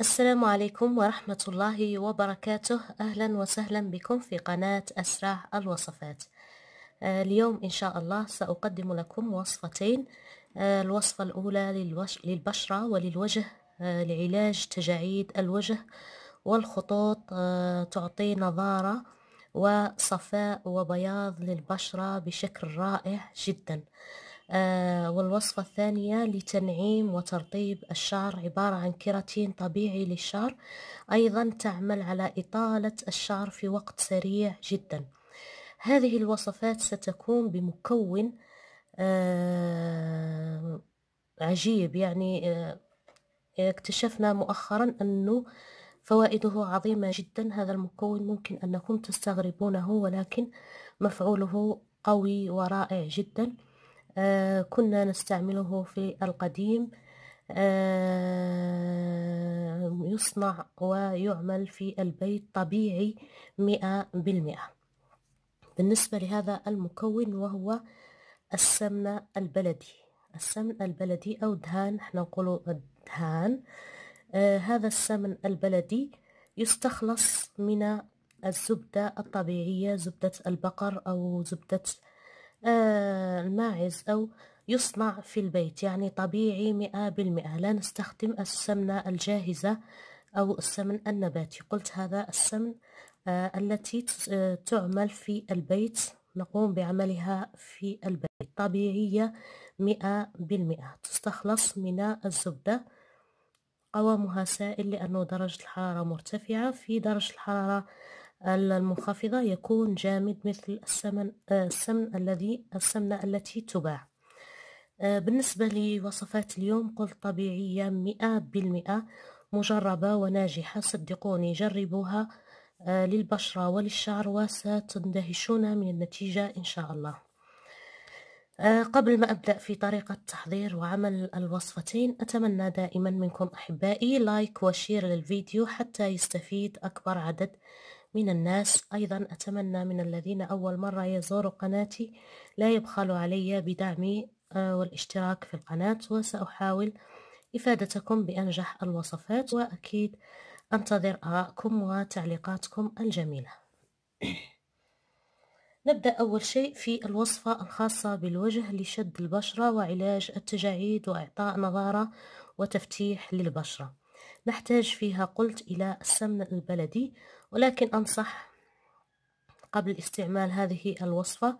السلام عليكم ورحمة الله وبركاته أهلا وسهلا بكم في قناة أسرع الوصفات آه، اليوم إن شاء الله سأقدم لكم وصفتين آه، الوصفة الأولى للبشرة وللوجه آه، لعلاج تجاعيد الوجه والخطوط تعطي نظارة وصفاء وبياض للبشرة بشكل رائع جداً آه، والوصفة الثانية لتنعيم وترطيب الشعر عبارة عن كيراتين طبيعي للشعر أيضا تعمل على إطالة الشعر في وقت سريع جدا هذه الوصفات ستكون بمكون آه، عجيب يعني آه، اكتشفنا مؤخرا أنه فوائده عظيمة جدا هذا المكون ممكن أنكم تستغربونه ولكن مفعوله قوي ورائع جدا آه، كنا نستعمله في القديم آه، يصنع ويعمل في البيت طبيعي مئة بالمئة بالنسبة لهذا المكون وهو السمن البلدي السمن البلدي أو دهان نحن نقوله دهان آه، هذا السمن البلدي يستخلص من الزبدة الطبيعية زبدة البقر أو زبدة آه، الماعز أو يصنع في البيت يعني طبيعي مئة بالمئة لا نستخدم السمنة الجاهزة أو السمن النباتي قلت هذا السمن آه، التي آه، تعمل في البيت نقوم بعملها في البيت طبيعية مئة بالمئة تستخلص من الزبدة قوامها سائل لأنه درجة الحرارة مرتفعة في درجة الحرارة المنخفضة يكون جامد مثل السمن آه، السمن الذي السمنة التي تباع آه، بالنسبة لوصفات اليوم قلت طبيعية مئة بالمئة مجربة وناجحة صدقوني جربوها آه، للبشرة وللشعر وستندهشون من النتيجة إن شاء الله قبل ما أبدأ في طريقة تحضير وعمل الوصفتين أتمنى دائما منكم أحبائي لايك وشير للفيديو حتى يستفيد أكبر عدد من الناس أيضا أتمنى من الذين أول مرة يزوروا قناتي لا يبخلوا علي بدعمي آه، والاشتراك في القناة وسأحاول إفادتكم بأنجح الوصفات وأكيد أنتظر آراءكم وتعليقاتكم الجميلة نبدأ أول شيء في الوصفة الخاصة بالوجه لشد البشرة وعلاج التجاعيد وإعطاء نظارة وتفتيح للبشرة نحتاج فيها قلت إلى السمن البلدي ولكن أنصح قبل استعمال هذه الوصفة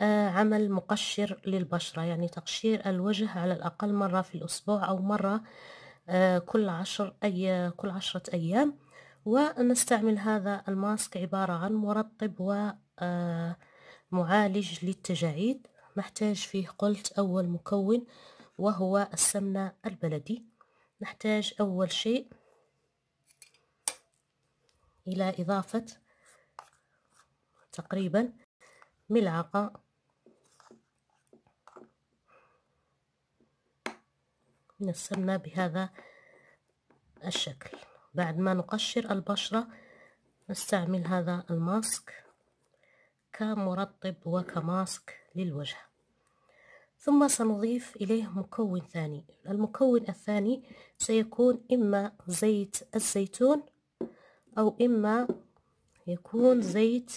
آه، عمل مقشر للبشرة يعني تقشير الوجه على الأقل مرة في الأسبوع أو مرة آه، كل عشر أي كل عشرة أيام ونستعمل هذا الماسك عبارة عن مرطب ومعالج آه، للتجاعيد نحتاج فيه قلت أول مكون وهو السمنة البلدي نحتاج أول شيء إلى إضافة تقريبا ملعقة من السمنة بهذا الشكل بعد ما نقشر البشرة نستعمل هذا الماسك كمرطب وكماسك للوجه ثم سنضيف إليه مكون ثاني المكون الثاني سيكون إما زيت الزيتون أو إما يكون زيت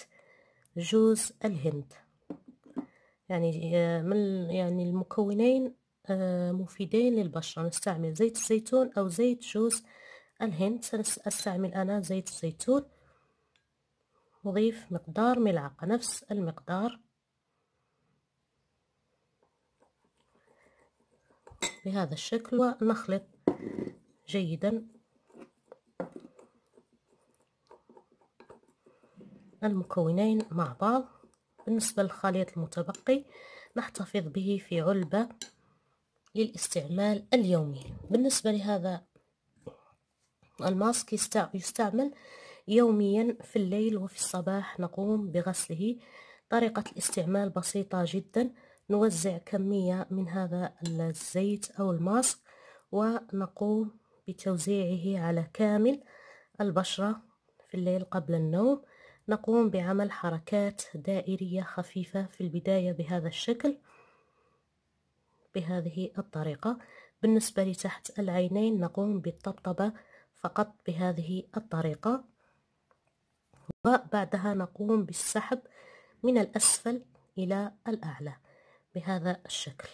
جوز الهند يعني آه، من يعني المكونين آه، مفيدين للبشرة نستعمل زيت الزيتون أو زيت جوز الهند سأستعمل أنا زيت الزيتون نضيف مقدار ملعقة نفس المقدار بهذا الشكل ونخلط جيدا المكونين مع بعض بالنسبة للخليط المتبقي نحتفظ به في علبة للاستعمال اليومي بالنسبة لهذا الماسك يستعمل يوميا في الليل وفي الصباح نقوم بغسله طريقة الاستعمال بسيطة جدا نوزع كمية من هذا الزيت أو الماسك ونقوم بتوزيعه على كامل البشرة في الليل قبل النوم نقوم بعمل حركات دائرية خفيفة في البداية بهذا الشكل بهذه الطريقة بالنسبة لتحت العينين نقوم بالطبطبة فقط بهذه الطريقة وبعدها نقوم بالسحب من الأسفل إلى الأعلى بهذا الشكل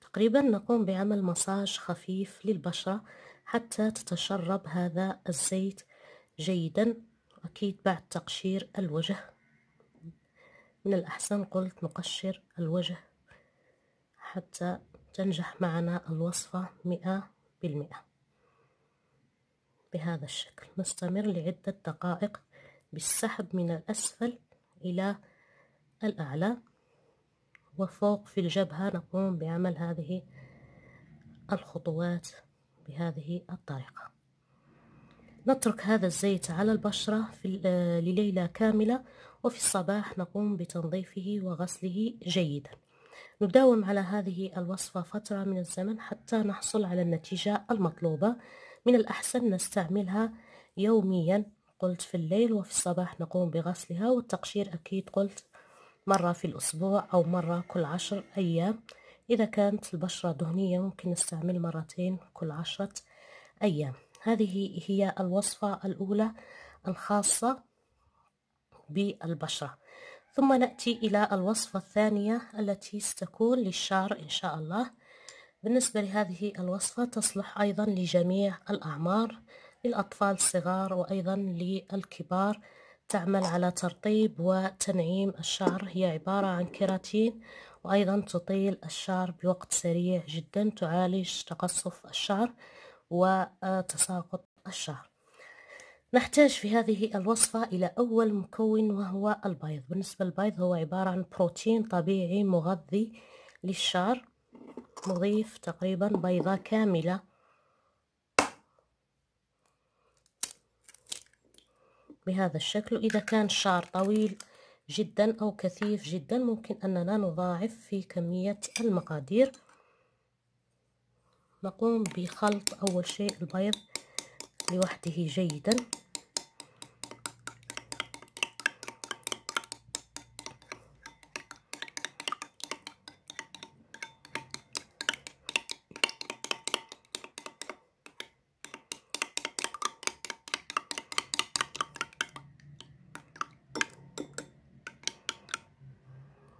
تقريبا نقوم بعمل مساج خفيف للبشرة حتى تتشرب هذا الزيت جيدا أكيد بعد تقشير الوجه من الأحسن قلت نقشر الوجه حتى تنجح معنا الوصفة مئة بالمئة بهذا الشكل نستمر لعدة دقائق بالسحب من الأسفل إلى الأعلى وفوق في الجبهة نقوم بعمل هذه الخطوات بهذه الطريقة نترك هذا الزيت على البشرة في آه، لليلة كاملة وفي الصباح نقوم بتنظيفه وغسله جيدا نداوم على هذه الوصفة فترة من الزمن حتى نحصل على النتيجة المطلوبة من الأحسن نستعملها يوميا قلت في الليل وفي الصباح نقوم بغسلها والتقشير أكيد قلت مرة في الأسبوع أو مرة كل عشر أيام إذا كانت البشرة دهنية ممكن نستعمل مرتين كل عشرة أيام هذه هي الوصفة الأولى الخاصة بالبشرة ثم نأتي إلى الوصفة الثانية التي ستكون للشعر إن شاء الله بالنسبة لهذه الوصفة تصلح أيضا لجميع الأعمار للأطفال الصغار وأيضا للكبار تعمل على ترطيب وتنعيم الشعر هي عبارة عن كيراتين وأيضا تطيل الشعر بوقت سريع جدا تعالج تقصف الشعر وتساقط الشعر نحتاج في هذه الوصفة إلى أول مكون وهو البيض بالنسبة للبيض هو عبارة عن بروتين طبيعي مغذي للشعر نضيف تقريبا بيضة كاملة بهذا الشكل وإذا كان الشعر طويل جدا أو كثيف جدا ممكن أننا نضاعف في كمية المقادير نقوم بخلط أول شيء البيض لوحده جيدا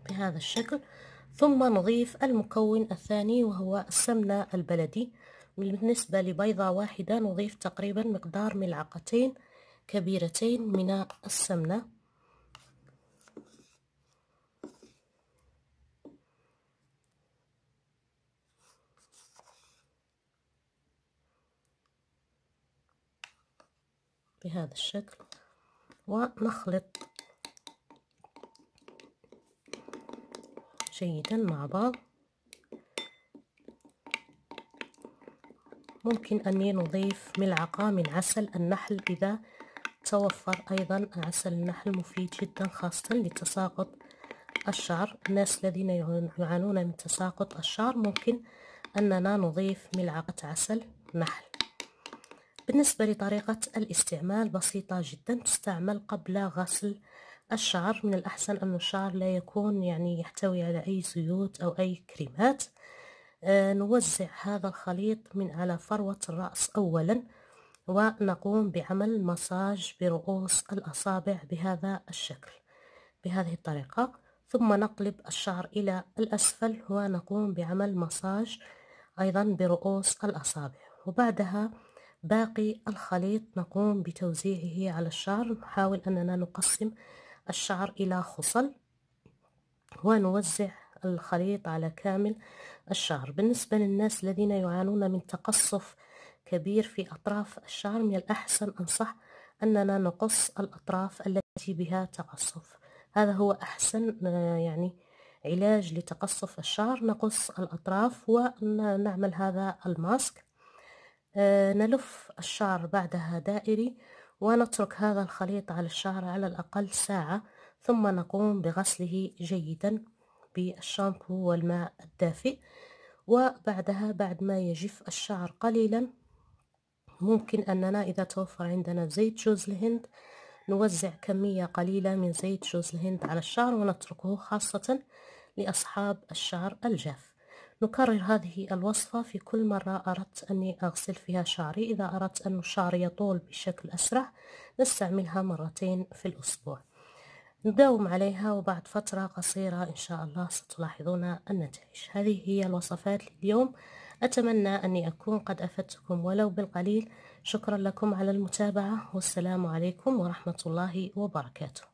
بهذا الشكل ثم نضيف المكون الثاني وهو السمنة البلدي بالنسبة لبيضة واحدة نضيف تقريبا مقدار ملعقتين كبيرتين من السمنة بهذا الشكل ونخلط جيدا مع بعض ممكن أني نضيف ملعقة من عسل النحل إذا توفر أيضا عسل النحل مفيد جدا خاصة لتساقط الشعر الناس الذين يعانون من تساقط الشعر ممكن أننا نضيف ملعقة عسل نحل بالنسبة لطريقة الاستعمال بسيطة جدا تستعمل قبل غسل الشعر من الأحسن أن الشعر لا يكون يعني يحتوي على أي زيوت أو أي كريمات آه، نوزع هذا الخليط من على فروة الرأس أولا ونقوم بعمل مساج برؤوس الأصابع بهذا الشكل بهذه الطريقة ثم نقلب الشعر إلى الأسفل ونقوم بعمل مساج أيضا برؤوس الأصابع وبعدها باقي الخليط نقوم بتوزيعه على الشعر نحاول أننا نقسم الشعر إلى خصل ونوزع الخليط على كامل الشعر بالنسبة للناس الذين يعانون من تقصف كبير في أطراف الشعر من الأحسن أنصح أننا نقص الأطراف التي بها تقصف هذا هو أحسن آه، يعني علاج لتقصف الشعر نقص الأطراف ونعمل هذا الماسك آه، نلف الشعر بعدها دائري ونترك هذا الخليط على الشعر على الأقل ساعة ثم نقوم بغسله جيدا بالشامبو والماء الدافئ وبعدها بعد ما يجف الشعر قليلا ممكن أننا إذا توفر عندنا زيت جوز الهند نوزع كمية قليلة من زيت جوز الهند على الشعر ونتركه خاصة لأصحاب الشعر الجاف نكرر هذه الوصفة في كل مرة أردت أني أغسل فيها شعري إذا أردت أن الشعر يطول بشكل أسرع نستعملها مرتين في الأسبوع نداوم عليها وبعد فترة قصيرة إن شاء الله ستلاحظون النتائج هذه هي الوصفات لليوم أتمنى أني أكون قد أفدتكم ولو بالقليل شكرا لكم على المتابعة والسلام عليكم ورحمة الله وبركاته